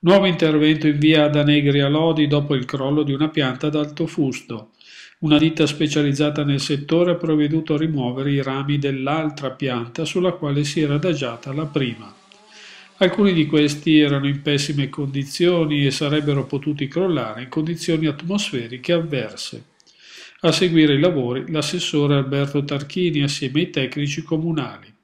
Nuovo intervento in via da Negri a Lodi dopo il crollo di una pianta ad alto fusto. Una ditta specializzata nel settore ha provveduto a rimuovere i rami dell'altra pianta sulla quale si era adagiata la prima. Alcuni di questi erano in pessime condizioni e sarebbero potuti crollare in condizioni atmosferiche avverse. A seguire i lavori l'assessore Alberto Tarchini assieme ai tecnici comunali.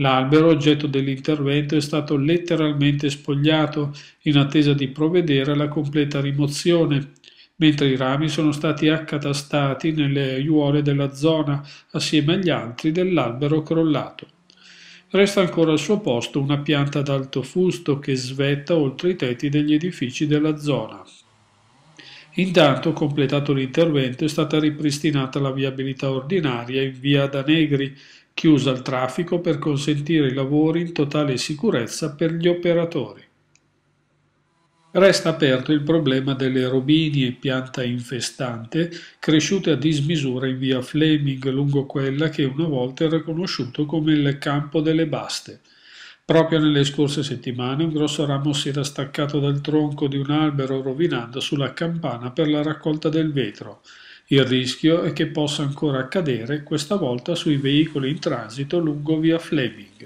L'albero oggetto dell'intervento è stato letteralmente spogliato in attesa di provvedere alla completa rimozione, mentre i rami sono stati accatastati nelle aiuole della zona assieme agli altri dell'albero crollato. Resta ancora al suo posto una pianta ad alto fusto che svetta oltre i tetti degli edifici della zona. Intanto, completato l'intervento, è stata ripristinata la viabilità ordinaria in via da Negri chiusa al traffico per consentire i lavori in totale sicurezza per gli operatori. Resta aperto il problema delle robinie pianta infestante cresciute a dismisura in via Fleming lungo quella che una volta era conosciuto come il campo delle baste. Proprio nelle scorse settimane un grosso ramo si era staccato dal tronco di un albero rovinando sulla campana per la raccolta del vetro il rischio è che possa ancora accadere questa volta sui veicoli in transito lungo via Fleming.